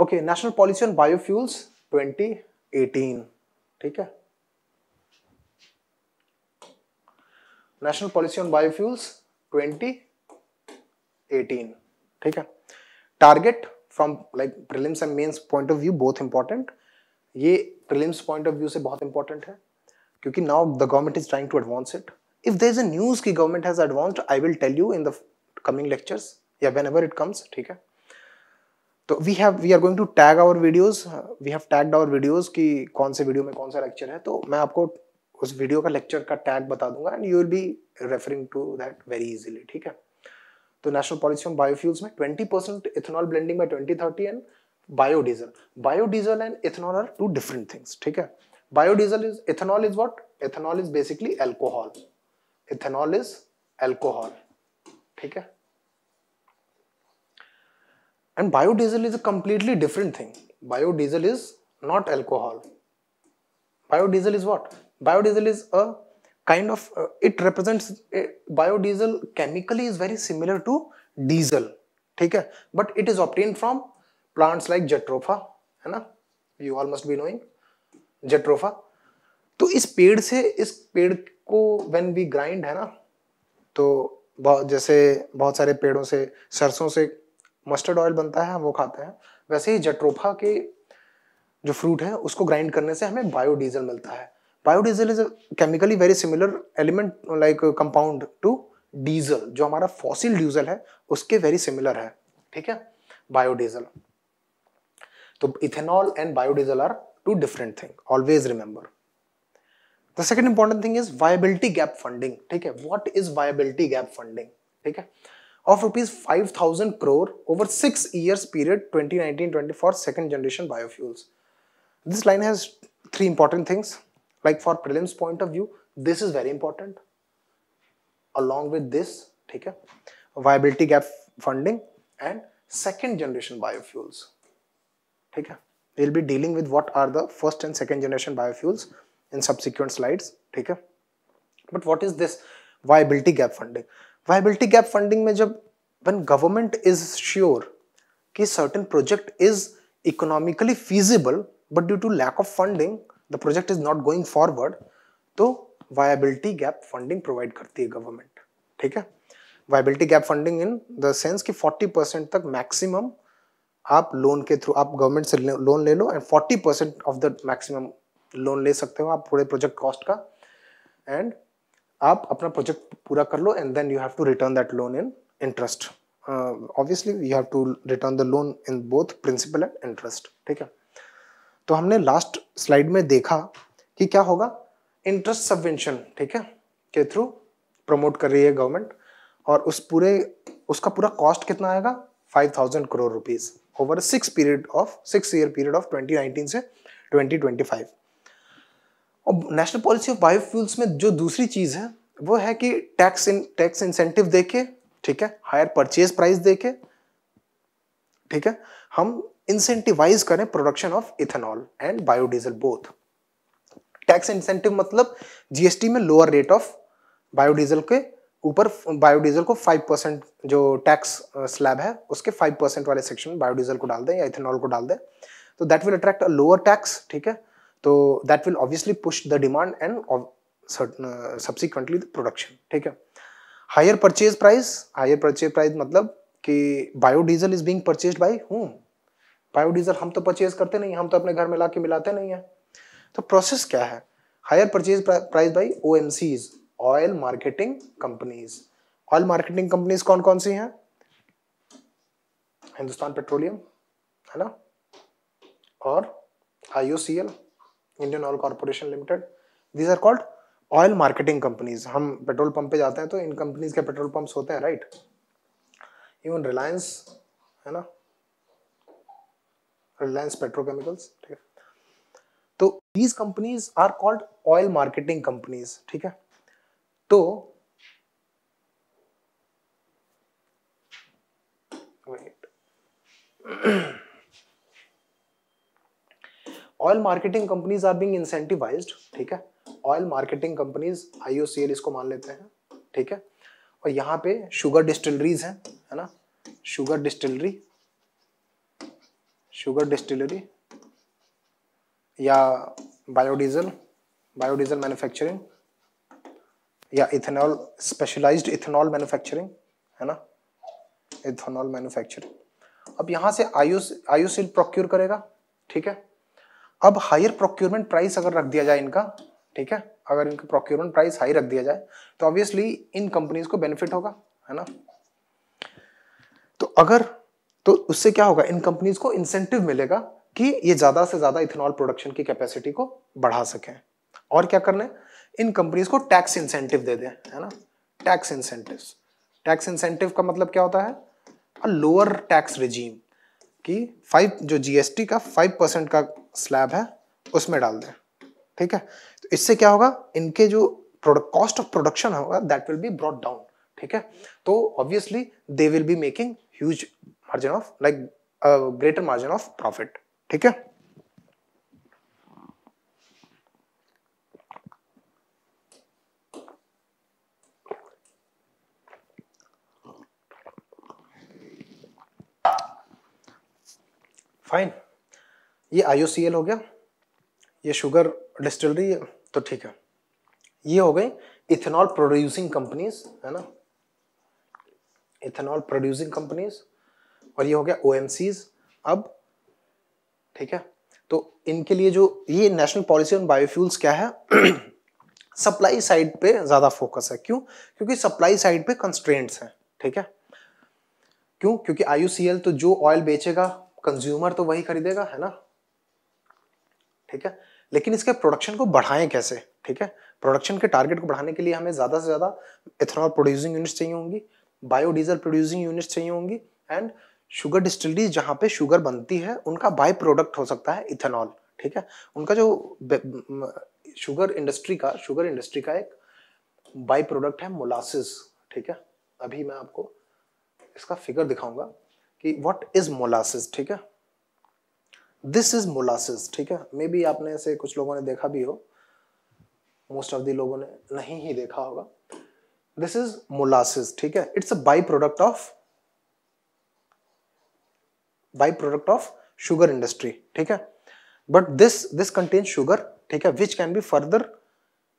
Okay national policy on biofuels 2018 ठीक है national policy on biofuels 2018 ठीक है target from like prelims and mains point of view बहुत important ये prelims point of view से बहुत इंपॉर्टेंट है क्योंकि now the government is trying to advance it if there is a news की government has advanced I will tell you in the coming lectures या whenever it comes ठीक है तो we have we are going to tag our videos we have tagged our videos कि कौन से video में कौन सा लेक्चर है तो मैं आपको उस वीडियो का लेक्चर का टैग बता दूंगा and you will be referring to that very easily ठीक है तो नेशनल पॉलिसी ऑन बायोफ्यूल्स में 20 percent ethanol blending by 2030 and biodiesel biodiesel and ethanol are two different things ठीक है biodiesel is ethanol is what ethanol is basically alcohol ethanol is alcohol ठीक है And biodiesel is a completely different thing. Biodiesel is not alcohol. Biodiesel is what? Biodiesel is a kind of, uh, it represents, uh, biodiesel chemically is very similar to diesel. Okay? But it is obtained from plants like Jatropha. है ना? You all must be knowing. Jatropha. तो इस पेड़ से इस पेड़ को when we grind है ना तो बहुत जैसे बहुत सारे पेड़ों से सरसों से मस्टर्ड ऑयल बनता है हम वो खाते हैं वैसे ही जट्रोफा के जो फ्रूट है उसको ग्राइंड करने से हमें बायोडीजल मिलता है biodiesel is chemically very similar element like compound to diesel जो हमारा फॉसिल डीजल है उसके वेरी सिमिलर है ठीक है बायोडीजल तो ethanol and biodiesel are two different thing always remember the second important thing is viability gap funding ठीक है what is viability gap funding ठीक है of rupees 5000 crore over 6 years period 2019 second generation biofuels. This line has three important things like for prelims point of view this is very important along with this take a viability gap funding and second generation biofuels Take a we we'll be dealing with what are the first and second generation biofuels in subsequent slides Take a but what is this viability gap funding viability gap funding में जब one government is sure कि certain project is economically feasible but due to lack of funding the project is not going forward तो viability gap funding provide करती है government ठीक है viability gap funding in the sense कि 40 percent तक maximum आप loan के through आप गवर्नमेंट से लोन ले लो and 40 percent of the maximum loan ले सकते हो आप पूरे प्रोजेक्ट कॉस्ट का एंड आप अपना प्रोजेक्ट पूरा कर लो and then you have to return that loan in interest obviously you have to return the loan in both principal and interest ठीक है तो हमने लास्ट स्लाइड में देखा कि क्या होगा इंटरेस्ट सबवेंशन ठीक है के थ्रू प्रमोट कर रही है गवर्नमेंट और उस पूरे उसका पूरा कॉस्ट कितना आएगा five thousand crore rupees over six period of six year period of twenty nineteen से ट्वेंटी ट्वेंटी फाइव और नेशनल पॉलिसी ऑफ बायोफ्यूल्स में जो दूसरी चीज़ है वो है कि टैक्स इन टैक्स इंसेंटिव देखे ठीक है हायर परचेज प्राइस देखे ठीक है हम इंसेंटिवाइज करें production of ethanol and biodiesel both tax incentive मतलब जीएसटी में लोअर रेट ऑफ बायोडीजल के ऊपर बायोडीजल को 5 परसेंट जो टैक्स स्लैब uh, है उसके 5 परसेंट वाले सेक्शन में बायोडीजल को डाल दें या इथेनॉल को डाल दें तो that will attract a lower tax ठीक है तो that will obviously push the demand and subsequently certain, uh, ठीक है higher purchase price higher purchase price मतलब कि biodiesel is being purchase by who biodiesel हम तो परचेज करते नहीं हम तो अपने घर में ला के मिलाते नहीं है तो प्रोसेस क्या है higher purchase price by O M Cs oil marketing companies oil marketing companies कौन कौन सी हैं हिंदुस्तान पेट्रोलियम है ना और I C L Indian oil corporation limited these are called oil marketing companies हम पेट्रोल पंप पे जाते हैं तो इन कंपनीज के पेट्रोल पंप्स होते हैं राइट इवन रिलायंस है ना रिलायंस पेट्रोकेमिकल्स ठीक है तो these companies are called oil marketing companies ठीक है तो wait oil marketing companies are being incentivise ठीक है ऑयल मार्केटिंग कंपनीज आईओसीएल इसको मान लेते हैं ठीक है और यहाँ पे शुगर डिस्टिलरीज हैं है ना शुगर डिस्टिलरी शुगर डिस्टिलरी या बायोडीजल बायोडीजल मैन्युफैक्चरिंग या इथेनॉल स्पेशलाइज्ड इथेनॉल मैन्युफैक्चरिंग है ना इथेनॉल मैन्युफैक्चरिंग अब यहाँ से आयुष आयुष प्रोक्योर करेगा ठीक है अब हायर प्रोक्योरमेंट प्राइस अगर रख दिया जाए इनका ठीक है अगर इनका प्रोक्योरमेंट प्राइस हाई रख दिया जाए तो ऑब्वियसली इन कंपनीज को बेनिफिट होगा है ना तो अगर तो उससे क्या होगा इन कंपनीज को इंसेंटिव मिलेगा कि ये ज्यादा से ज्यादा इथेनॉल प्रोडक्शन की कैपेसिटी को बढ़ा सकें और क्या करना है इन कंपनीज को टैक्स इंसेंटिव दे दें है ना टैक्स इंसेंटिव टैक्स इंसेंटिव का मतलब क्या होता है लोअर टैक्स रिजीम कि फाइव जो जीएसटी का फाइव परसेंट का स्लैब है उसमें डाल दें ठीक है तो इससे क्या होगा इनके जो कॉस्ट ऑफ प्रोडक्शन होगा that will be brought down ठीक है तो obviously they will be making huge margin of like greater margin of profit ठीक है फाइन ये आई हो गया ये शुगर डिस्टिलरी तो ठीक है ये हो गई इथेनॉल प्रोड्यूसिंग कंपनीज है ना इथेनॉल प्रोड्यूसिंग कंपनीज और ये हो गया ओ अब ठीक है तो इनके लिए जो ये नेशनल पॉलिसी ऑन बायोफ्यूल्स क्या है सप्लाई साइड पे ज़्यादा फोकस है क्यों क्योंकि सप्लाई साइड पे कंस्ट्रेंट्स हैं ठीक है क्यों क्योंकि आई तो जो ऑयल बेचेगा कंज्यूमर तो वही खरीदेगा है ना ठीक है लेकिन इसके प्रोडक्शन को बढ़ाएं कैसे ठीक है प्रोडक्शन के टारगेट को बढ़ाने के लिए हमें ज़्यादा से ज़्यादा इथेनॉल प्रोड्यूसिंग यूनिट्स चाहिए होंगी बायोडीजल प्रोड्यूसिंग यूनिट्स चाहिए होंगी एंड शुगर डिस्टिलरीज जहां पे शुगर बनती है उनका बाय प्रोडक्ट हो सकता है इथेनॉल ठीक है उनका जो शुगर इंडस्ट्री का शुगर इंडस्ट्री का एक बाई प्रोडक्ट है मोलासिस ठीक है अभी मैं आपको इसका फिगर दिखाऊंगा कि व्हाट इज मोलासिस ठीक है दिस इज मोलासिस ठीक है मे बी आपने ऐसे कुछ लोगों ने देखा भी हो मोस्ट ऑफ द लोगों ने नहीं ही देखा होगा दिस इज मोलासिस ठीक है it's a by product of by product of sugar industry ठीक है but this this contain sugar ठीक है which can be further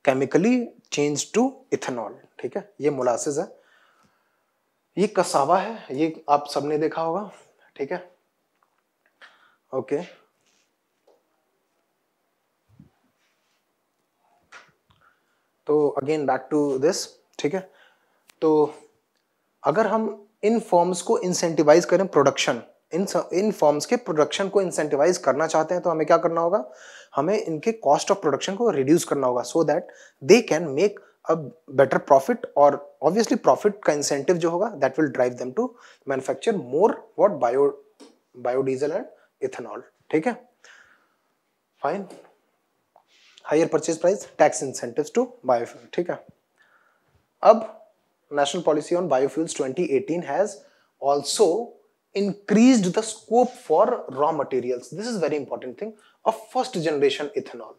chemically change to ethanol ठीक है ये मोलासिस है ये कसावा है ये आप सबने देखा होगा ठीक है ओके तो अगेन बैक टू दिस ठीक है तो अगर हम इन फॉर्म्स को इंसेंटिवाइज करें प्रोडक्शन इन इन फॉर्म्स के प्रोडक्शन को इंसेंटिवाइज करना चाहते हैं तो हमें क्या करना होगा हमें इनके कॉस्ट ऑफ प्रोडक्शन को रिड्यूस करना होगा so that they can make a better profit or obviously profit का incentive जो that will drive them to manufacture more what bio biodiesel and ethanol take है fine higher purchase price tax incentives to biofuel take है national policy on biofuels 2018 has also increased the scope for raw materials this is very important thing of first generation ethanol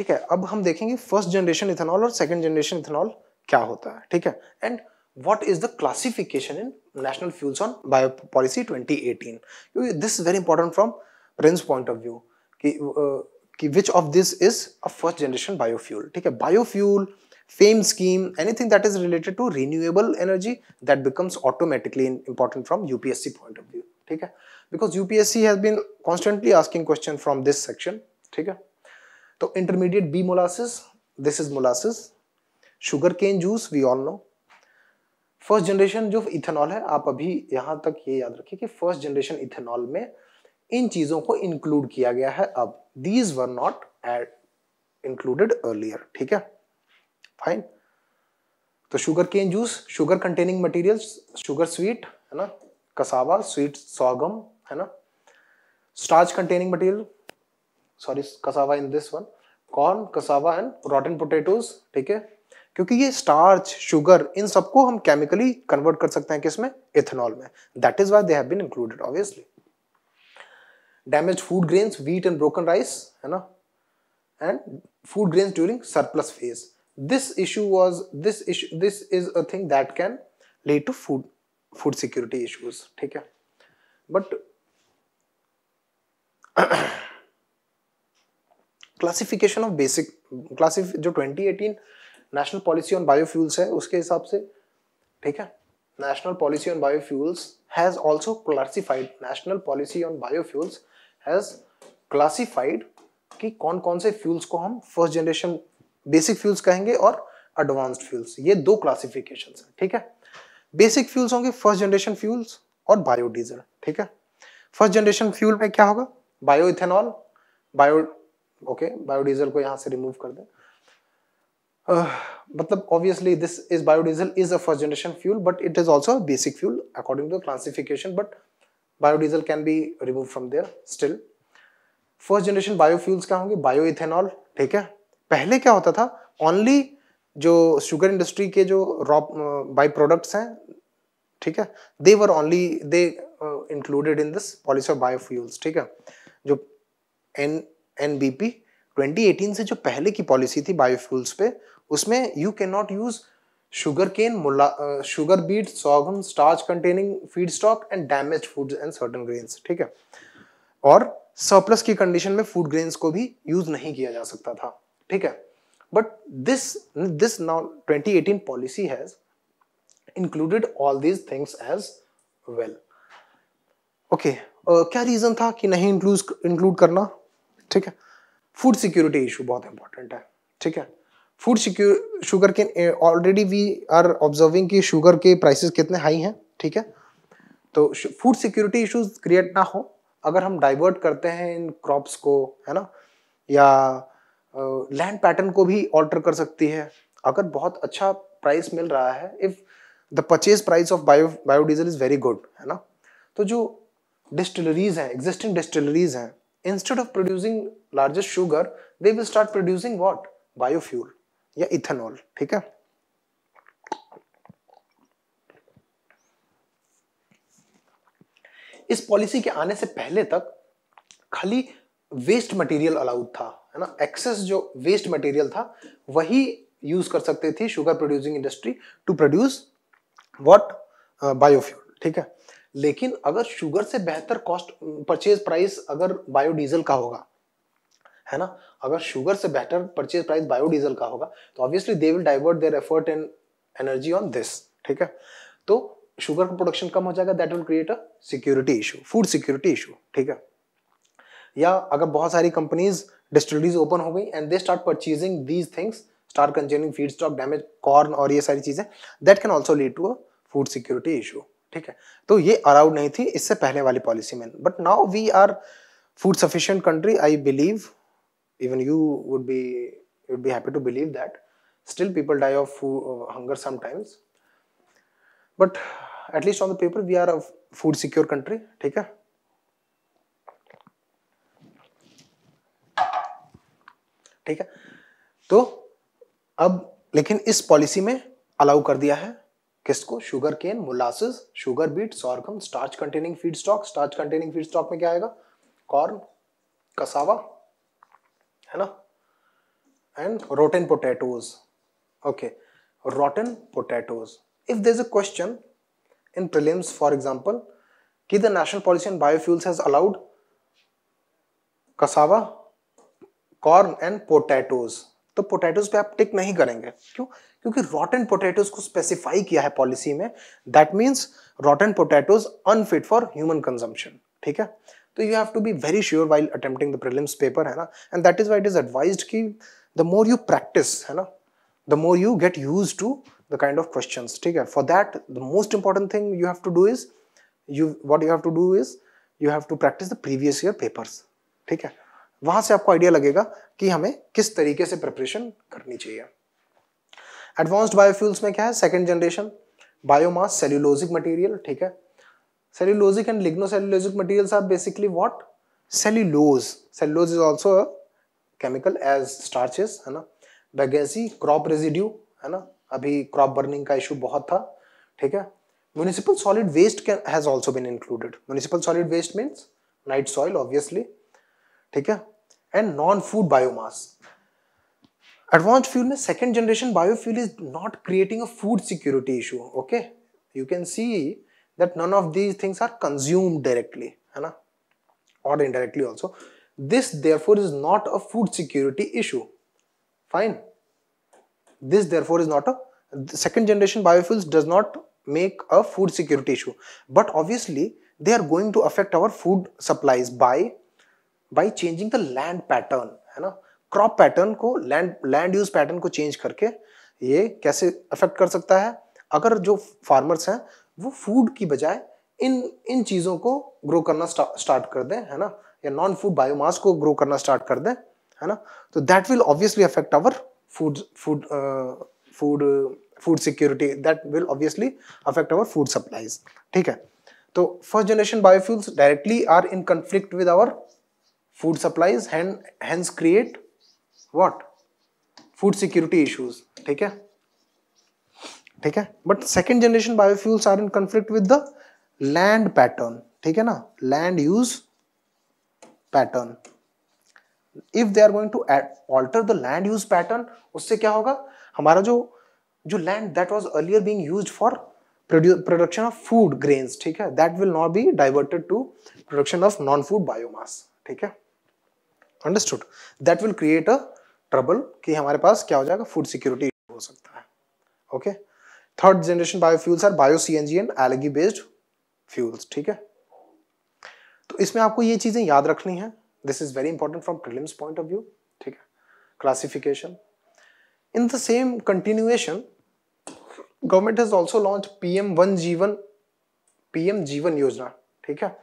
ठीक है अब हम देखेंगे first generation ethanol और second generation ethanol क्या होता है ठीक है and what is the classification in national fuels on bio policy twenty this is very important from prelims point of view कि which of this is a first generation biofuel ठीक है biofuel FAME scheme anything that is related to renewable energy that becomes automatically important from UPSC point of view ठीक है because UPSC has been constantly asking question from this section ठीक है तो intermediate B molasses this is molasses sugar cane juice we all know first generation जो ethanol है आप अभी यहां तक ये याद रखिए कि फर्स्ट जनरेशन इथेनॉल में इन चीज़ों को इंक्लूड किया गया है अब दीज वर नॉट एड इंक्लूडेड अर्लियर ठीक है फाइन तो sugar cane juice sugar containing materials sugar sweet है ना कसावा स्वीट सौगम है ना starch containing material sorry cassava in this one corn cassava and rotten potatoes ठीक है क्योंकि ये स्टार्च शुगर इन सबको हम केमिकली कन्वर्ट कर सकते हैं किसमें इथेनॉल में that is why they have been included obviously damage food grains wheat and broken rice है ना and food grains during surplus phase this issue was this issue this is a thing that can lead to food food security issues ठीक है but classification of basic क्लासिफ जो 2018 national policy on biofuels है उसके हिसाब से ठीक है national policy on biofuels has also classified national policy on biofuels has classified कि कौन कौन से फ्यूल्स को हम फर्स्ट जनरेशन बेसिक फ्यूल्स कहेंगे और एडवांस्ड फ्यूल्स ये दो क्लासिफिकेशन है ठीक है बेसिक फ्यूल्स होंगे फर्स्ट जनरेशन फ्यूल्स और बायोडीजल ठीक है फर्स्ट जनरेशन फ्यूल में क्या होगा bio ethanol bio okay biodiesel को यहाँ से रिमूव कर दें uh, मतलब obviously this is biodiesel is a first generation fuel but it is also basic fuel according to classification but biodiesel can be remove from there still first generation biofuels क्या होंगे bio ethanol ठीक है पहले क्या होता था only जो sugar industry के जो रॉ बाई प्रोडक्ट्स हैं ठीक है they were only they included in this policy of biofuels ठीक है जो एन एनबीपी 2018 से जो पहले की पॉलिसी थी बायोफ्यूल्स पे उसमें you can not use sugar cane मुला sugar beet sorghum starch containing feed stock and damage foods and certain grains ठीक है और सरप्लस की कंडीशन में फूड ग्रेन्स को भी यूज नहीं किया जा सकता था ठीक है but this this now 2018 policy has included all these things as well okay क्या रीजन था कि नहीं इंक्लूड इंक्लूड करना ठीक है फूड सिक्योरिटी इशू बहुत इंपॉर्टेंट है ठीक है फूड सिक्योर शुगर के ऑलरेडी वी आर ऑब्जर्विंग कि शुगर के प्राइसेस कितने हाई हैं ठीक है तो फूड सिक्योरिटी इश्यूज क्रिएट ना हो अगर हम डाइवर्ट करते हैं इन क्रॉप्स को है ना या लैंड uh, पैटर्न को भी ऑल्टर कर सकती है अगर बहुत अच्छा प्राइस मिल रहा है if the purchase price of bio biodiesel is very good है ना तो जो डिस्टिलरीज हैं एग्जिस्टिंग डिस्टिलरीज हैं instead of producing largest sugar they will start producing what biofuel या ethanol theek hai इस पॉलिसी के आने से पहले तक खाली वेस्ट मटेरियल अलाउड था है ना एक्सेस जो वेस्ट मटेरियल था वही यूज कर सकते थी sugar producing industry to produce what biofuel ठीक है लेकिन अगर शुगर से बेहतर कॉस्ट परचेज प्राइस अगर बायोडीजल का होगा है ना अगर शुगर से बेहतर परचेज प्राइस बायोडीजल का होगा तो obviously they will divert their effort and energy on this ठीक है तो शुगर का प्रोडक्शन कम हो जाएगा that will create a security issue food security issue ठीक है या अगर बहुत सारी कंपनीज डिस्टिलरीज ओपन हो गई and they start purchasing these things start consuming feedstock damage corn और ये सारी चीज़ें that can also lead to a food security issue ठीक है तो ये अलाउड नहीं थी इससे पहले वाली पॉलिसी में but now we are food sufficient country I believe even you would be would be happy to believe that still people die of hunger sometimes but at least on the paper we are a food secure country ठीक है ठीक है तो अब लेकिन इस policy में allow कर दिया है किसको sugar cane molasses sugar beet sorghum starch containing feed feedstock starch containing feed feedstock में क्या आएगा कॉर्न कसावा है ना and rotten potatoes okay rotten potatoes if there is a question in prelims for example कि the national policy on biofuels has allowed cassava corn and potatoes तो potatoes पे आप टिक नहीं करेंगे क्यों क्योंकि रॉटन पोटैटोज को स्पेसिफाई किया है पॉलिसी में that means rotten potatoes unfit for human consumption ठीक है तो you have to be very sure while attempting the prelims paper है ना and that is why it is advise कि द मोर यू प्रैक्टिस है ना the more you get use to the kind of question ठीक है for that the most important thing you have to do is you what you have to do is you have to practice the previous year papers ठीक है वहां से आपको idea लगेगा कि हमें किस तरीके से प्रिपरेशन करनी चाहिए एडवांस्ड बायोफ्यूल्स में क्या है second generation biomass cellulosic material ठीक है cellulosic and lignocellulosic material are basically what cellulose cellulose is also chemical as starches है ना बैगेसी क्रॉप रेजिड्यू है ना अभी क्रॉप बर्निंग का इशू बहुत था ठीक है municipal solid waste has also been included municipal solid waste means night soil obviously ठीक है and non-food biomass. Advanced fuel में second generation biofuel is not creating a food security issue. Okay, you can see that none of these things are consumed directly, or indirectly also. This therefore is not a food security issue. Fine. This therefore is not a second generation biofuels does not make a food security issue, but obviously they are going to affect our food supplies by by changing the land pattern है ना crop pattern को land land use pattern को change करके ये कैसे affect कर सकता है अगर जो फार्मर्स हैं वो फूड की बजाय इन इन चीज़ों को ग्रो करना स्टार्ट कर दें है ना या नॉन फूड बायोमास को ग्रो करना स्टार्ट कर दें है ना तो that will obviously affect our food food food food security that will obviously affect our food supplies ठीक है तो first generation biofuels directly are in conflict with our food supplies and hence create what food security issues ठीक है ठीक है but second generation biofuels are in conflict with the land pattern ठीक है ना land use pattern if they are going to alter the land use pattern उससे क्या होगा हमारा जो जो land that was earlier being used for production of food grains ठीक है that will not be diverted to production of non food biomass ठीक है understood that will create a trouble कि हमारे पास क्या हो जाएगा फूड सिक्योरिटी हो सकता है okay third generation biofuels are bio CNG and algae based fuels ठीक है तो इसमें आपको ये चीज़ें याद रखनी है this is very important from prelims point of view ठीक है classification in the same continuation government has also launch P M one Jivan P M Jivan Yojana ठीक है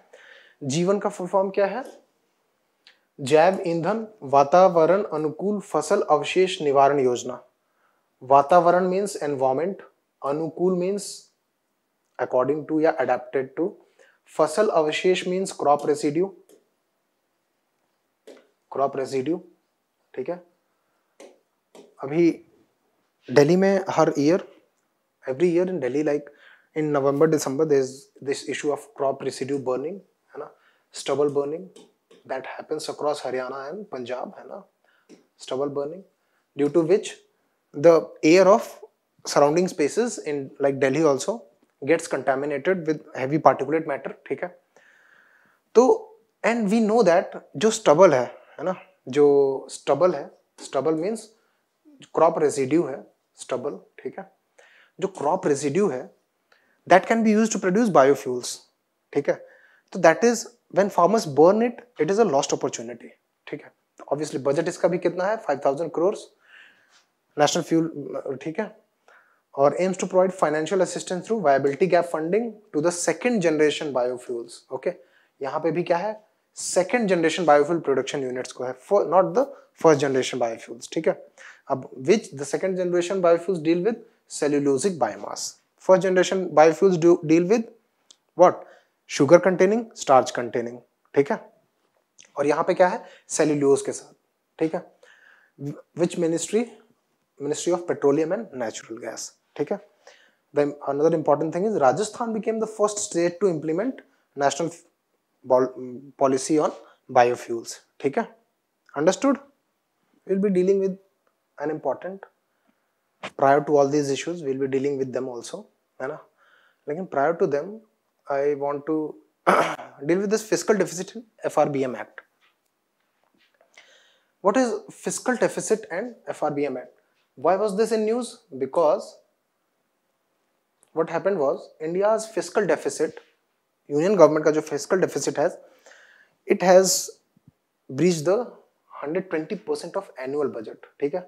जीवन का फुल फॉर्म क्या है जैव ईंधन वातावरण अनुकूल फसल अवशेष निवारण योजना वातावरण मीन्स एनवायरमेंट अनुकूल मीन्स अकॉर्डिंग टू या अडेप्टेड टू फसल अवशेष means crop residue crop residue ठीक है अभी दिल्ली में हर year every year in Delhi like in November December this issue of crop residue burning है ना stubble burning that happens across Haryana and Punjab, hai na? stubble burning, due to which the air of surrounding spaces in like Delhi also gets contaminated with heavy particulate matter, ठीक है? तो and we know that जो stubble है है ना जो stubble है stubble means crop residue है स्टबल ठीक है जो क्रॉप रेजिड्यू है that can be use to produce biofuels ठीक है तो that is when farmers burn it it is a lost opportunity ठीक है ऑब्वियसली बजट इसका भी कितना है 5000 करोड़ नेशनल फ्यूल ठीक है और aims to provide financial assistance through viability gap funding to the second generation biofuels okay यहाँ पे भी क्या है second generation biofuel production units को है not the first generation biofuels ठीक है अब which the second generation biofuels deal with cellulosic biomass first generation biofuels deal with what sugar containing starch containing ठीक है और यहाँ पे क्या है सेल्यूलोज के साथ ठीक है which ministry ministry of petroleum and natural gas ठीक है another important thing is Rajasthan became the first state to implement national policy on biofuels ठीक है understood will be dealing with an important prior to all these issues will be dealing with them also है ना लेकिन prior to them I want to deal with this fiscal deficit in FRBM Act. What is fiscal deficit and FRBM Act? Why was this in news? Because what happened was India's fiscal deficit, union government का जो fiscal deficit has, it has breached the 120% of annual budget. ठीक है?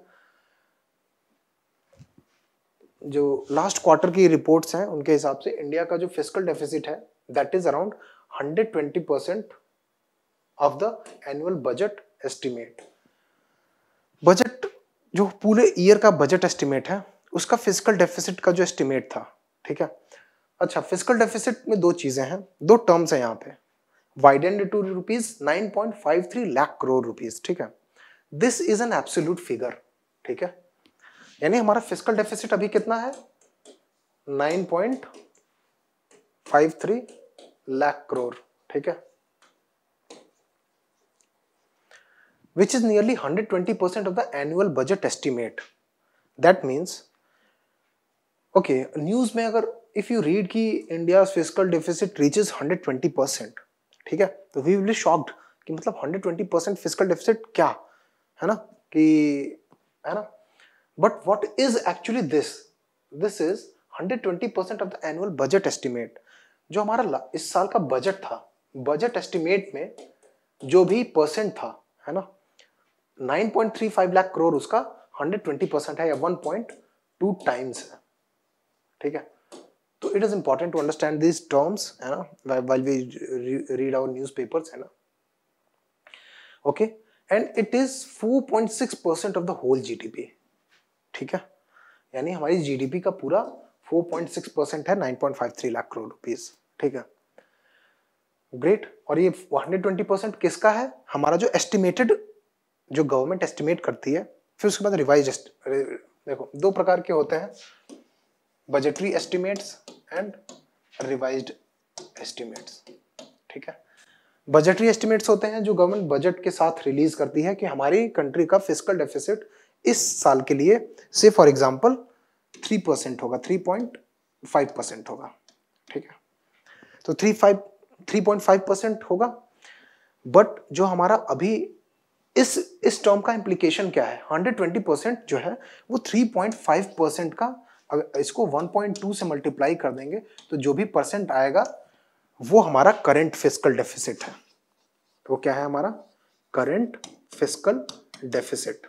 जो last quarter की reports हैं उनके हिसाब से इंडिया का जो फिजिकल डेफिसिट है that is around 120 percent of the annual budget estimate budget जो पूरे ईयर का बजट एस्टिमेट है उसका फिजिकल डेफिसिट का जो एस्टिमेट था ठीक है अच्छा फिजिकल डेफिसिट में दो चीज़ें हैं दो टर्म्स हैं यहाँ पे widened to rupees nine point five three lakh crore rupees ठीक है this is an absolute figure ठीक है यानी हमारा फिजिकल डेफिसिट अभी कितना है 9.53 लाख करोड़ ठीक है which is nearly 120 percent of the annual budget estimate that means okay news में अगर इफ यू रीड की India physical deficit reaches hundred twenty percent ठीक है तो वी विल शॉक्ड कि मतलब ट्वेंटी परसेंट फिजिकल डेफिसिट क्या है ना कि है ना But what is actually this? This is 120% of the annual budget estimate. जो हमारा इस साल का बजट था बजट एस्टिमेट में जो भी परसेंट था है ना 9.35 लाख करोड़ उसका 120 परसेंट है या 1.2 टाइम्स है ठीक है तो it is important to understand this terms है ना while we read our newspapers है ना okay and it is 4.6 percent of the whole GDP ठीक है यानी हमारी जीडीपी का पूरा 4.6 परसेंट है 9.53 लाख करोड़ रुपीस ठीक है ग्रेट और ये 120 परसेंट किसका है हमारा जो एस्टिमेटेड जो गवर्नमेंट एस्टिमेट करती है फिर उसके बाद रिवाइज देखो दो प्रकार के होते हैं budgetary estimates and revise estimates ठीक है बजटरी एस्टिमेट्स होते हैं जो गवर्नमेंट बजट के साथ रिलीज करती है कि हमारी कंट्री का फिजिकल डेफिसिट इस साल के लिए से फॉर एग्जाम्पल थ्री परसेंट होगा थ्री पॉइंट फाइव परसेंट होगा ठीक है तो three five three point five percent होगा बट जो हमारा अभी इस इस टर्म का इम्प्लीकेशन क्या है हंड्रेड ट्वेंटी परसेंट जो है वो थ्री पॉइंट फाइव परसेंट का अगर इसको वन पॉइंट टू से मल्टीप्लाई कर देंगे तो जो भी परसेंट आएगा वो हमारा करेंट फिजिकल डेफिसिट है वो तो क्या है हमारा current physical deficit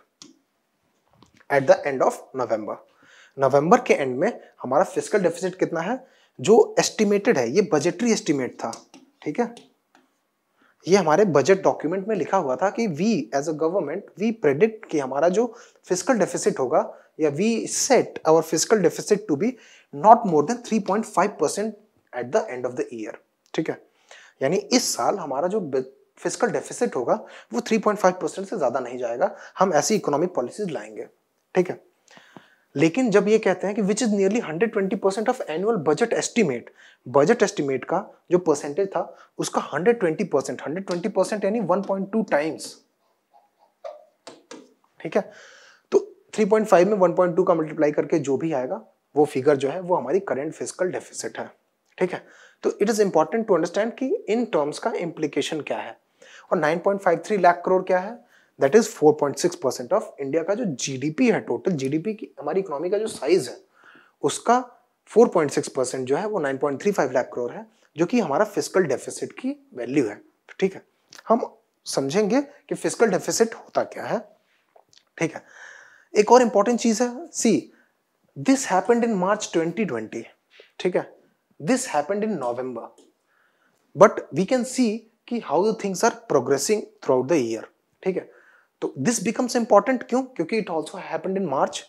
at the end of November November के एंड में हमारा फिजिकल डेफिसिट कितना है जो एस्टिमेटेड है ये बजटरी एस्टिमेट था ठीक है ये हमारे बजट डॉक्यूमेंट में लिखा हुआ था कि we as a government we predict कि हमारा जो फिजिकल डेफिसिट होगा या we set our physical deficit to be not more than 3.5 percent at the end of the year ठीक है यानी इस साल हमारा जो फिजिकल डेफिसिट होगा वो 3.5 परसेंट से ज़्यादा नहीं जाएगा हम ऐसी इकोनॉमिक पॉलिसीज लाएंगे ठीक है लेकिन जब ये कहते हैं कि which is nearly 120 percent of annual budget estimate budget estimate का जो परसेंटेज था उसका 120 परसेंट हंड्रेड परसेंट यानी 1.2 टाइम्स ठीक है तो 3.5 में 1.2 का मल्टीप्लाई करके जो भी आएगा वो फिगर जो है वो हमारी करेंट फिजिकल डेफिसिट है ठीक है तो it is important to understand कि इन टर्म्स का इंप्लीकेशन क्या है और 9.53 लाख करोड़ क्या है that is 4.6 percent of India का जो जीडीपी है टोटल जीडीपी की हमारी इकोनॉमी का जो साइज है उसका 4.6 परसेंट जो है वो 9.35 लाख करोड़ है जो कि हमारा फिजिकल डेफिसिट की वैल्यू है ठीक है हम समझेंगे कि फिजिकल डेफिसिट होता क्या है ठीक है एक और इंपॉर्टेंट चीज है सी दिस हैपेंड इन मार्च 2020 ठीक है this happened in November but we can see कि how the things are progressing throughout the year ठीक है तो दिस बिकम्स इंपॉर्टेंट क्यों क्योंकि it also happen in March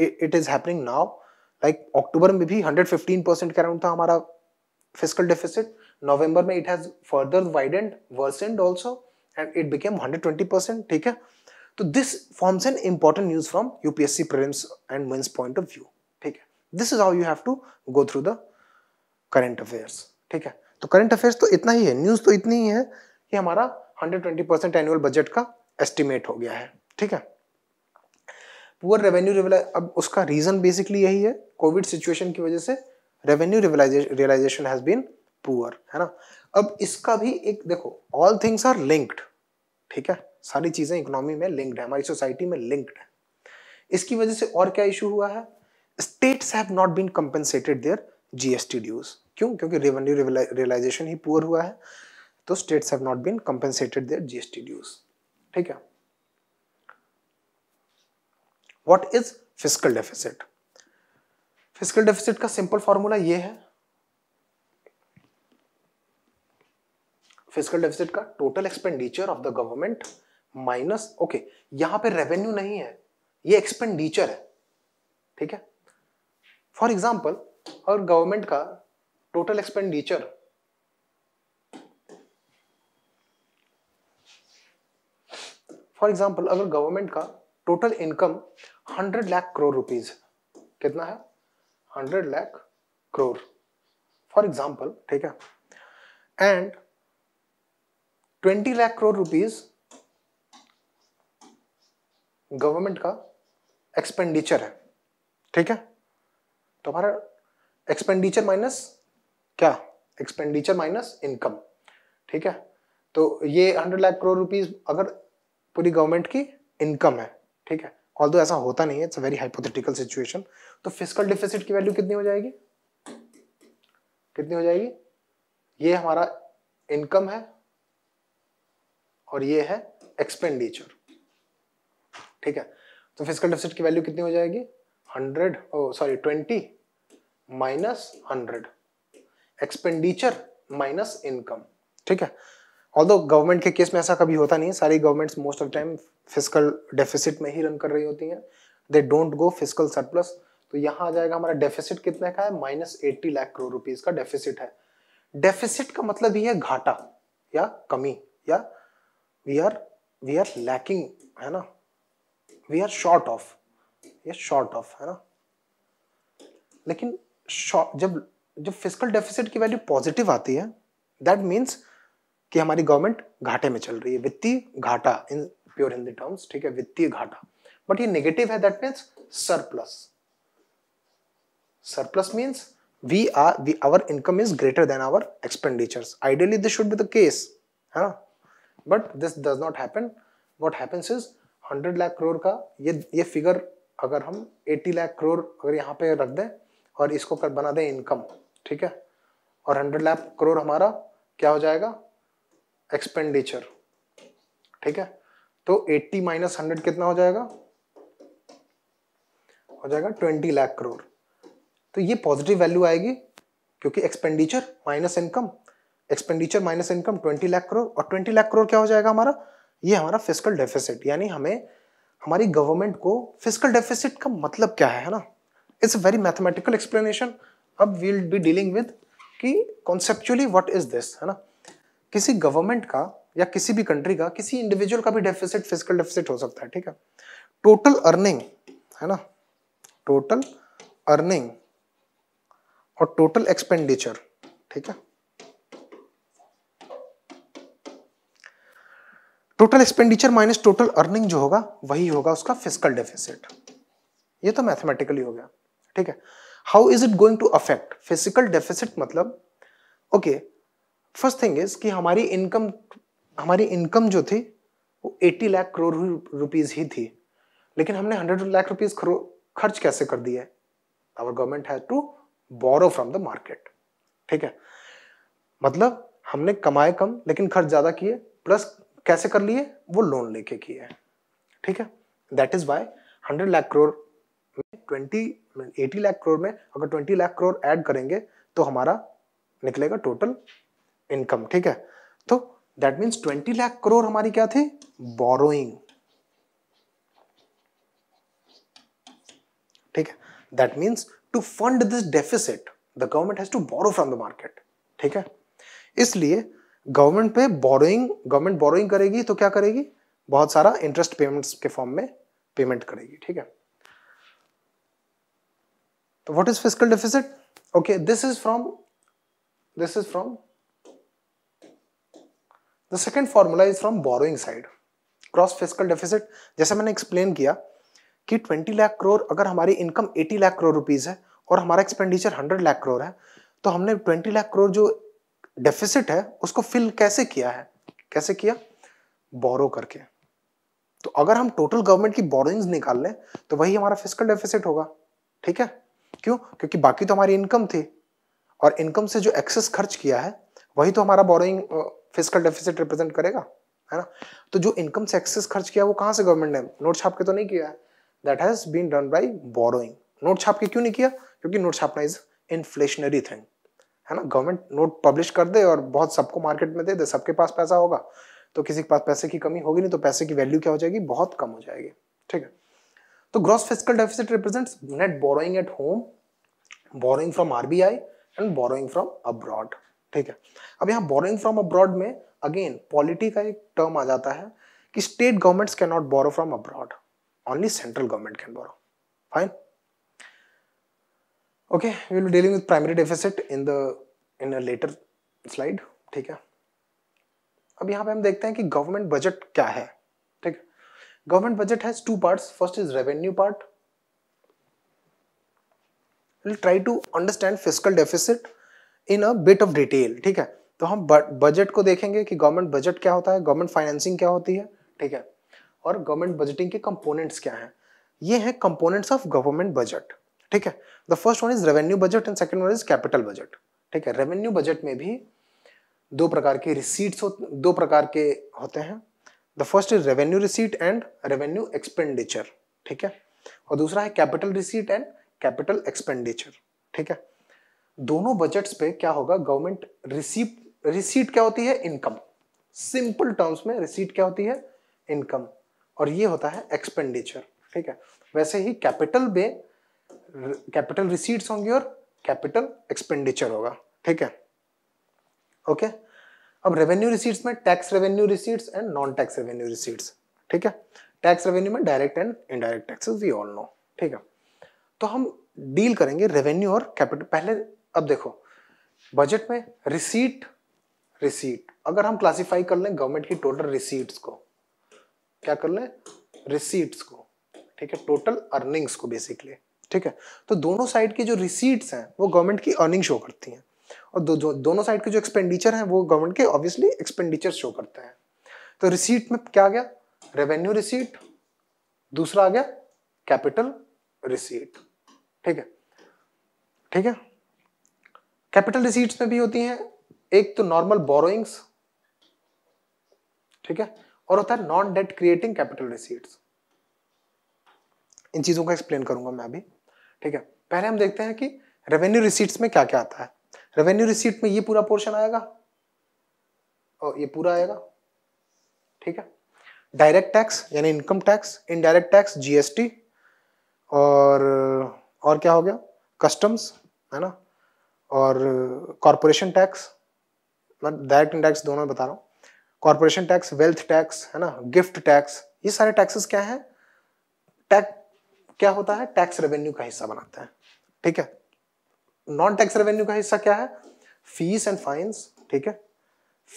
it is happening now like October में भी hundred fifteen percent के around था हमारा फिजिकल डिफिसिट नवंबर में it has further widened worsened also and it became hundred twenty percent ठीक है तो this forms an important news from UPSC prelims and mains point of view ठीक है this is how you have to go through the current affairs ठीक है तो current affairs तो इतना ही है न्यूज तो इतनी ही है कि हमारा hundred twenty percent annual budget का एस्टिमेट हो गया है ठीक है पुअर रेवेन्यू रिवलाइज अब उसका रीज़न बेसिकली यही है कोविड सिचुएशन की वजह से revenue realisation has been poor है ना अब इसका भी एक देखो ऑल थिंग्स आर लिंक्ड ठीक है सारी चीज़ें इकोनॉमी में लिंक्ड है हमारी सोसाइटी में लिंक्ड है इसकी वजह से और क्या इशू हुआ है states have not been compensated their GST dues क्यों क्योंकि रेवेन्यू रियलाइजेशन ही पुअर हुआ है तो states have not been compensated their GST dues ठीक है what is physical deficit physical deficit का सिंपल फॉर्मूला ये है फिजिकल डेफिसिट का total expenditure of the government minus okay यहां पे रेवेन्यू नहीं है ये एक्सपेंडिचर है ठीक है फॉर एग्जाम्पल अगर गवर्नमेंट का टोटल एक्सपेंडिचर फॉर एग्जाम्पल अगर गवर्नमेंट का total income hundred lakh crore rupees है कितना है hundred lakh crore for example ठीक है and twenty lakh crore rupees government का एक्सपेंडिचर है ठीक है तो हमारा एक्सपेंडिचर माइनस क्या एक्सपेंडिचर माइनस इनकम ठीक है तो ये हंड्रेड लाख करोड़ रुपीज अगर पूरी गवर्नमेंट की इनकम है ठीक है ऑल दो ऐसा होता नहीं है it's a very hypothetical situation तो फिजिकल डिफिसिट की वैल्यू कितनी हो जाएगी कितनी हो जाएगी ये हमारा इनकम है और ये है एक्सपेंडिचर ठीक है तो फिजिकल डिफिसिट की वैल्यू कितनी हो जाएगी hundred oh sorry twenty minus hundred expenditure minus income ठीक है ऑल गवर्नमेंट के केस में ऐसा कभी होता नहीं है सारी governments most of time physical deficit में ही रन कर रही होती हैं they don't go physical surplus तो यहाँ आ जाएगा हमारा डेफिसिट कितने का है minus eighty lakh crore rupees का डेफिसिट है डेफिसिट का मतलब ये है घाटा या कमी या we are we are lacking है ना वी आर शॉर्ट ऑफ ये शॉर्ट ऑफ है ना लेकिन जब जब फिजिकल डेफिसिट की वैल्यू पॉजिटिव आती है दैट मीन्स कि हमारी गवर्नमेंट घाटे में चल रही है वित्तीय घाटा इन प्योर हिंदी टर्म्स ठीक है वित्तीय घाटा बट ये नेगेटिव है that means surplus surplus means we are we our income is greater than our expenditures ideally this should be the case है ना but this does not happen what happens is 100 lakh crore का ये ये figure अगर हम 80 लाख करोड़ अगर यहाँ पे रख दें और इसको कर बना दें इनकम ठीक है और 100 लाख करोड़ हमारा क्या हो जाएगा एक्सपेंडिचर ठीक है तो 80 माइनस हंड्रेड कितना हो जाएगा हो जाएगा 20 लाख करोड़ तो ये पॉजिटिव वैल्यू आएगी क्योंकि expenditure minus income expenditure minus income 20 lakh crore और 20 लाख करोड़ क्या हो जाएगा हमारा ये हमारा फिजिकल डेफिसिट यानी हमें हमारी गवर्नमेंट को फिजिकल डेफिसिट का मतलब क्या है ना इट्स वेरी मैथमेटिकल एक्सप्लेनेशन अब वील बी डीलिंग विद कि कॉन्सेप्चुअली वट इज दिस है ना किसी गवर्नमेंट का या किसी भी कंट्री का किसी इंडिविजुअल का भी डेफिसिट फिजिकल डेफिसिट हो सकता है ठीक है टोटल अर्निंग है ना टोटल अर्निंग और टोटल एक्सपेंडिचर ठीक है total expenditure minus total earning जो होगा वही होगा उसका फिजिकल डेफिसिट ये तो मैथमेटिकली हो गया ठीक है how is it going to affect physical deficit मतलब okay okay, first thing is कि हमारी इनकम हमारी इनकम जो थी वो 80 लाख करोड़ रुपीज ही थी लेकिन हमने 100 लाख रुपीज खर्च कैसे कर दिया our government has to borrow from the market ठीक है मतलब हमने कमाए कम लेकिन खर्च ज्यादा किए प्लस कैसे कर लिए वो लोन लेके किए ठीक है that is why hundred lakh crore में ट्वेंटी एटी लाख करोड़ में अगर ट्वेंटी लाख करोड़ ऐड करेंगे तो हमारा निकलेगा टोटल इनकम ठीक है तो that means twenty lakh crore हमारी क्या थे बोरोइंग ठीक है that means to fund this deficit the government has to borrow from the market ठीक है इसलिए गवर्नमेंट पे बोरोइंग गवर्नमेंट बोरोइंग करेगी तो क्या करेगी बहुत सारा इंटरेस्ट पेमेंट्स के फॉर्म में पेमेंट करेगी ठीक है तो what is physical deficit okay this is from this is from The second formula is from borrowing side. Cross fiscal deficit, जैसे मैंने explain किया कि 20 lakh crore अगर हमारी income 80 lakh crore rupees है और हमारा expenditure 100 lakh crore है तो हमने 20 lakh crore जो deficit है उसको fill कैसे किया है कैसे किया Borrow करके तो अगर हम total government की borrowings निकाल लें तो वही हमारा फिजिकल डेफिसिट होगा ठीक है क्यों क्योंकि बाकी तो हमारी इनकम थी और इनकम से जो एक्सेस खर्च किया है वही तो हमारा बोरोइंग फिजिकल डेफिसिट रिप्रेजेंट करेगा है ना तो जो इनकम से एक्सेस खर्च किया वो कहाँ से गवर्नमेंट ने नोट छाप के तो नहीं किया है that has been done by borrowing note छाप के क्यों नहीं किया क्योंकि नोट छापना इज इन्फ्लेशनरी थिंग है ना गवर्नमेंट नोट पब्लिश कर दे और बहुत सबको मार्केट में दे दे सबके पास पैसा होगा तो किसी के पास पैसे की कमी होगी नहीं तो पैसे की वैल्यू क्या हो जाएगी बहुत कम हो जाएगी ठीक है तो gross physical deficit represent net borrowing at home borrowing from RBI and borrowing from abroad ठीक है अब यहाँ बोरिंग फ्रॉम अब्रॉड में अगेन पॉलिटी का एक टर्म आ जाता है कि state governments can not borrow from abroad only central government can borrow fine okay we will dealing with primary deficit in the in a later slide ठीक है अब यहाँ पे हम देखते हैं कि गवर्नमेंट बजट क्या है ठीक government budget has to parts first is revenue part will try to understand fiscal deficit in a bit of detail ठीक है तो हम बजट को देखेंगे कि गवर्नमेंट बजट क्या होता है गवर्नमेंट फाइनेंसिंग क्या होती है ठीक है और गवर्नमेंट बजटिंग के कंपोनेंट्स क्या हैं ये हैं कंपोनेंट्स ऑफ गवर्नमेंट बजट ठीक है the first one is revenue budget and second one is capital budget ठीक है रेवेन्यू बजट में भी दो प्रकार के रिसीट्स दो प्रकार के होते हैं the first is revenue receipt and revenue expenditure ठीक है और दूसरा है capital receipt and capital expenditure ठीक है दोनों बजट्स पे क्या होगा गवर्नमेंट रिसीप रिसीट क्या होती है इनकम सिंपल टर्म्स में रिसीट क्या होती है इनकम और ये होता है एक्सपेंडिचर ठीक है वैसे ही कैपिटल में कैपिटल रिसीट्स होंगी और कैपिटल एक्सपेंडिचर होगा ठीक है ओके अब रेवेन्यू रिसीट्स में tax revenue receipts and non tax revenue receipts ठीक है टैक्स रेवेन्यू में direct and indirect taxes we all know ठीक है तो हम डील करेंगे रेवेन्यू और कैपिटल पहले अब देखो बजट में रिसीट रिसीट अगर हम क्लासिफाई कर लें गवर्नमेंट की टोटल रिसीट्स को क्या कर लें रिसीट्स को ठीक है टोटल अर्निंग्स को बेसिकली ठीक है तो दोनों साइड की जो रिसीट्स हैं वो गवर्नमेंट की अर्निंग शो करती हैं और दो, दो, दोनों साइड के जो एक्सपेंडिचर हैं वो गवर्नमेंट के ऑब्वियसली एक्सपेंडिचर शो करते हैं तो रिसीट में क्या आ गया रेवेन्यू रिसीट दूसरा आ गया कैपिटल रिसीट ठीक है ठीक है कैपिटल रिसीट्स में भी होती हैं एक तो नॉर्मल बोरोइंग्स ठीक है और होता है non debt creating capital receipts इन चीजों का एक्सप्लेन करूंगा मैं अभी ठीक है पहले हम देखते हैं कि रेवेन्यू रिसीट्स में क्या क्या आता है रेवेन्यू रिसीट में ये पूरा पोर्शन आएगा और ये पूरा आएगा ठीक है डायरेक्ट टैक्स यानी income tax indirect tax GST और और क्या हो गया कस्टम्स है ना और कॉरपोरेशन टैक्स डायरेक्ट इंडेक्स दोनों बता रहा हूँ कॉरपोरेशन टैक्स वेल्थ टैक्स है ना गिफ्ट टैक्स ये सारे टैक्सेस क्या हैं टैक्स क्या होता है टैक्स रेवेन्यू का हिस्सा बनाते हैं ठीक है नॉन टैक्स रेवेन्यू का हिस्सा क्या है फीस एंड फाइन्स ठीक है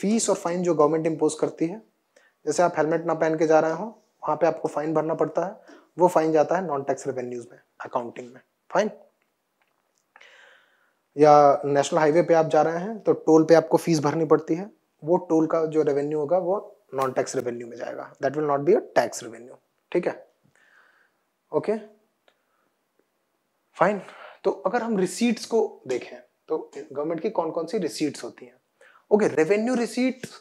फीस और फाइन जो गवर्नमेंट इम्पोज करती है जैसे आप हेलमेट ना पहन के जा रहे हो वहां पे आपको फाइन भरना पड़ता है वो फाइन जाता है नॉन टैक्स रेवेन्यूज में अकाउंटिंग में फाइन या नेशनल हाईवे पे आप जा रहे हैं तो टोल पे आपको फीस भरनी पड़ती है वो टोल का जो रेवेन्यू होगा वो नॉन टैक्स रेवेन्यू में जाएगा that will not be a tax revenue ठीक है ओके फाइन तो अगर हम रिसीट्स को देखें तो गवर्नमेंट की कौन कौन सी रिसीट्स होती हैं ओके रेवेन्यू रिसीट्स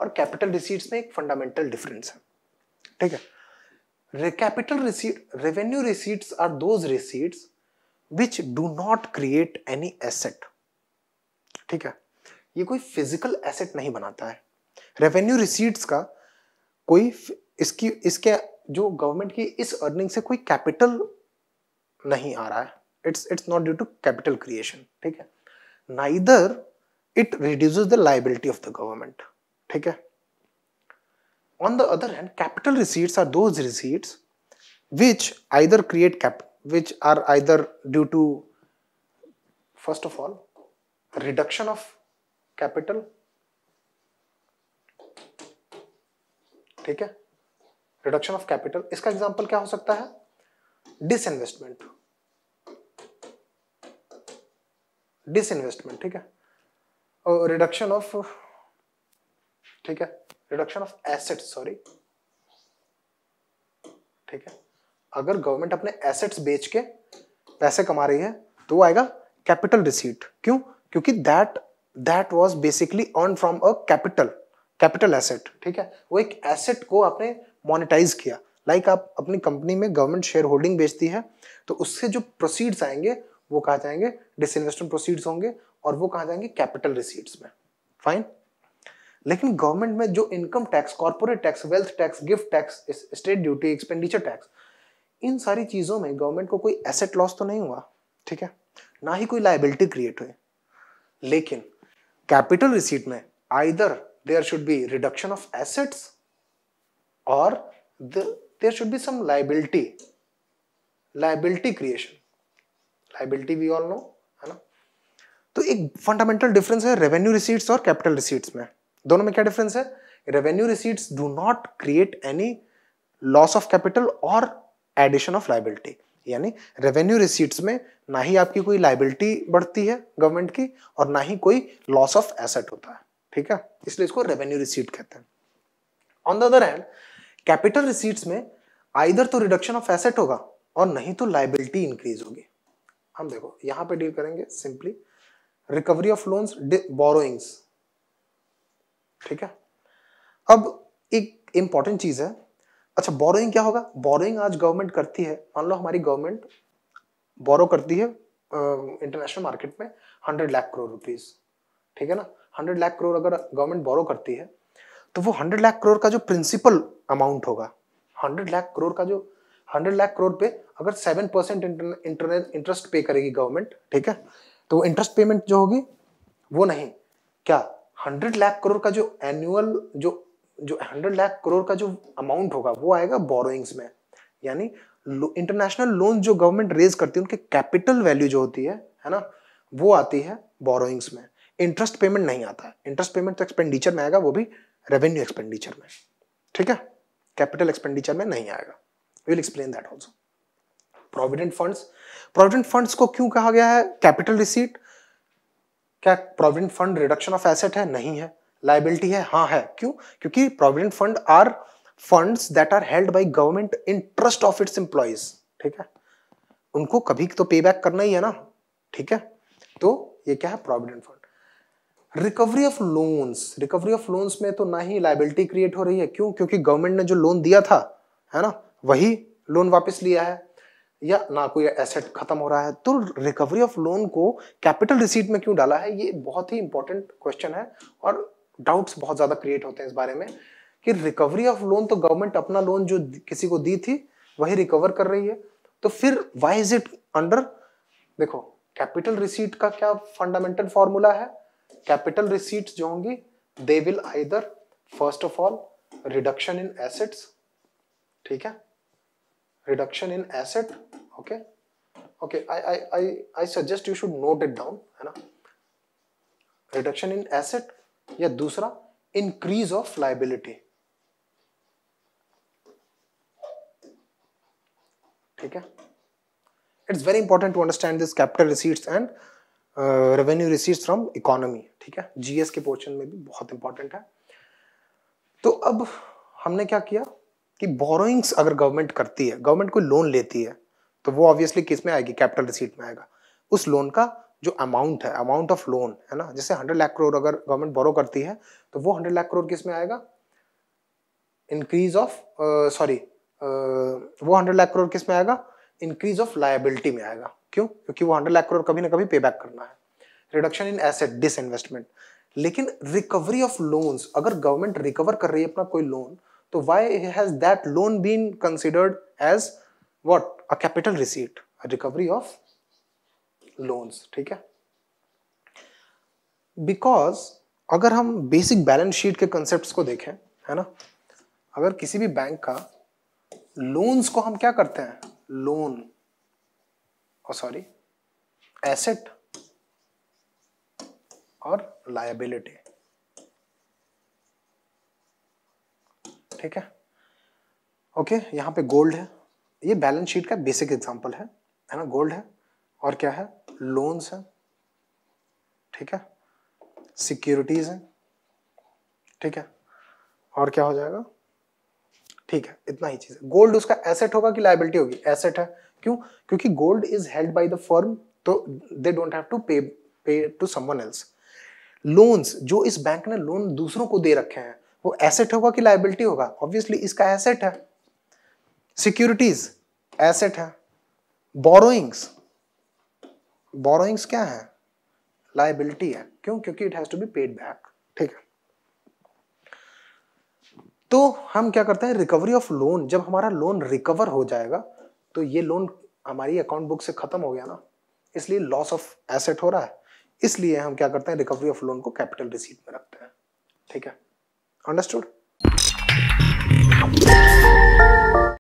और कैपिटल रिसीट्स में एक फंडामेंटल डिफरेंस है ठीक है capital receipt revenue receipts are those receipts which do not create any asset ठीक है ये कोई फिजिकल एसेट नहीं बनाता है रेवेन्यू रिसीट्स का कोई इसकी इसके जो गवर्नमेंट की इस अर्निंग से कोई कैपिटल नहीं आ रहा है it's it's not due to capital creation ठीक है neither it reduces the liability of the government ठीक है on the other hand capital receipts are those receipts which either create which are either due to first of all reduction of capital ठीक है reduction of capital इसका example क्या हो सकता है dish investment dish investment ठीक है और रिडक्शन ऑफ ठीक है रिडक्शन ऑफ एसेट्स सॉरी ठीक है अगर गवर्नमेंट अपने एसेट्स बेच के पैसे कमा रही है तो वो आएगा कैपिटल रिसीट क्यों क्योंकि that that was basically earn from a capital capital asset ठीक है वो एक एसेट को आपने मोनिटाइज किया लाइक like आप अपनी कंपनी में गवर्नमेंट शेयर होल्डिंग बेचती है तो उससे जो प्रोसीड्स आएंगे वो कहा जाएंगे डिसइन्वेस्टमेंट प्रोसीड्स होंगे और वो कहा जाएंगे कैपिटल रिसीट्स में फाइन लेकिन गवर्नमेंट में जो income tax corporate tax wealth tax gift tax state duty expenditure tax इन सारी चीज़ों में गवर्नमेंट को कोई एसेट लॉस तो नहीं हुआ ठीक है ना ही कोई लाइबिलिटी क्रिएट हुई लेकिन कैपिटल रिसीट में either there should be reduction of assets और there should be some liability liability creation liability we all know है ना तो एक फंडामेंटल डिफरेंस है रेवेन्यू रिसीट्स और कैपिटल रिसीट्स में दोनों में क्या डिफरेंस है revenue receipts do not create any loss of capital और एडिशन ऑफ लाइबिलिटी यानी रेवेन्यू रिसीट्स में ना ही आपकी कोई लाइबिलिटी बढ़ती है गवर्नमेंट की और ना ही कोई लॉस ऑफ एसेट होता है ठीक है इसलिए इसको रेवेन्यू रिसीट कहते हैं on the other hand capital receipts में आइधर तो रिडक्शन ऑफ एसेट होगा और नहीं तो लाइबिलिटी इंक्रीज होगी हम देखो यहां पे डील करेंगे simply recovery of loans borrowings ठीक है अब एक इंपॉर्टेंट चीज है अच्छा बोरोइंग क्या होगा बोरोइंग आज गवर्नमेंट करती है मान लो हमारी गवर्नमेंट बोरो करती है इंटरनेशनल मार्केट में हंड्रेड लाख करोड़ रुपीज ठीक है ना हंड्रेड लाख करोड़ अगर गवर्नमेंट बोरो करती है तो वो हंड्रेड लाख करोड़ का जो प्रिंसिपल अमाउंट होगा हंड्रेड लाख करोड़ का जो हंड्रेड लाख करोड़ पे अगर सेवन परसेंट इंटरनेट इंटरेस्ट पे करेगी गवर्नमेंट ठीक है तो वो इंटरेस्ट पेमेंट जो होगी वो नहीं क्या हंड्रेड लाख करोड़ का जो एनुअल जो जो हंड्रेड लाख करोड़ का जो अमाउंट होगा वो आएगा बोरोइंग्स में यानी इंटरनेशनल लोन जो गवर्नमेंट रेज करती है उनके कैपिटल वैल्यू जो होती है है ना वो आती है बोरोइंग्स में इंटरेस्ट पेमेंट नहीं आता है इंटरेस्ट पेमेंट तो एक्सपेंडिचर में आएगा वो भी रेवेन्यू एक्सपेंडिचर में ठीक है कैपिटल एक्सपेंडिचर में नहीं आएगा we will explain that also provident funds provident funds को क्यों कहा गया है कैपिटल रिसीट क्या provident fund reduction of asset है नहीं है लाइबिलिटी है हाँ है क्यों क्योंकि provident fund are funds that are held by government in trust of its employees ठीक है उनको कभी तो पे बैक करना ही है ना ठीक है तो ये क्या है provident fund recovery of loans recovery of loans में तो ना ही लाइबिलिटी क्रिएट हो रही है क्यों क्योंकि गवर्नमेंट ने जो लोन दिया था है ना वही लोन वापस लिया है या ना कोई एसेट खत्म हो रहा है तो रिकवरी ऑफ लोन को कैपिटल रिसीट में क्यों डाला है ये बहुत ही इंपॉर्टेंट क्वेश्चन है और डाउट्स बहुत ज़्यादा क्रिएट होते हैं इस बारे में कि रिकवरी ऑफ लोन तो गवर्नमेंट अपना लोन जो किसी को दी थी वही रिकवर कर रही है तो फिर वाई इज इट अंडर देखो कैपिटल रिसीट का क्या फंडामेंटल फॉर्मूला है कैपिटल रिसीट जो होंगी they will either first of all reduction in assets ठीक है reduction in asset okay okay I I I I suggest you should note it down है ना रिडक्शन इन एसेट या दूसरा increase of liability ठीक है it's very important to understand this capital receipts and revenue receipts from economy ठीक है GS के portion में भी बहुत इंपॉर्टेंट है तो अब हमने क्या किया कि बोरोइंग्स अगर गवर्नमेंट करती है गवर्नमेंट कोई लोन लेती है तो वो ऑब्वियसली किस में आएगी कैपिटल रिसीट में आएगा उस लोन का जो अमाउंट है अमाउंट ऑफ लोन है ना जैसे हंड्रेड लाख करोड़ अगर गवर्नमेंट बोरो करती है तो वो हंड्रेड लाख करोड़ किस में आएगा इंक्रीज ऑफ सॉरी वो हंड्रेड लाख करोड़ किस में आएगा इंक्रीज ऑफ लाइबिलिटी में आएगा क्यों क्योंकि वो हंड्रेड लाख करोड़ कभी ना कभी पे बैक करना है reduction in asset disinvestment लेकिन रिकवरी ऑफ लोन अगर गवर्नमेंट रिकवर कर रही है अपना कोई लोन तो why has that loan been considered as what a capital receipt recovery of loans ठीक है बिकॉज अगर हम बेसिक बैलेंस शीट के कंसेप्ट को देखें है ना अगर किसी भी बैंक का लोन्स को हम क्या करते हैं लोन oh, और सॉरी एसेट और लायबिलिटी ठीक है ओके यहां पे गोल्ड है ये बैलेंस शीट का बेसिक एग्जांपल है है ना गोल्ड है और क्या है लोन्स हैं ठीक है सिक्योरिटीज हैं ठीक है और क्या हो जाएगा ठीक है इतना ही चीज है गोल्ड उसका एसेट होगा कि लाइबिलिटी होगी एसेट है क्यों क्योंकि gold is held by the firm तो दे डोंट हैव टू पे पे टू समवन एल्स लोन्स जो इस बैंक ने लोन दूसरों को दे रखे हैं वो एसेट होगा कि लाइबिलिटी होगा ऑब्वियसली इसका एसेट है सिक्योरिटीज एसेट है बोरोइंग्स बोरोइंग्स क्या है लाइबिलिटी है क्यों क्योंकि it has to be paid back ठीक है तो हम क्या करते हैं रिकवरी ऑफ लोन जब हमारा लोन रिकवर हो जाएगा तो ये लोन हमारी अकाउंट बुक से खत्म हो गया ना इसलिए लॉस ऑफ एसेट हो रहा है इसलिए हम क्या करते हैं रिकवरी ऑफ लोन को कैपिटल रिसीट में रखते हैं ठीक है अंडरस्टूड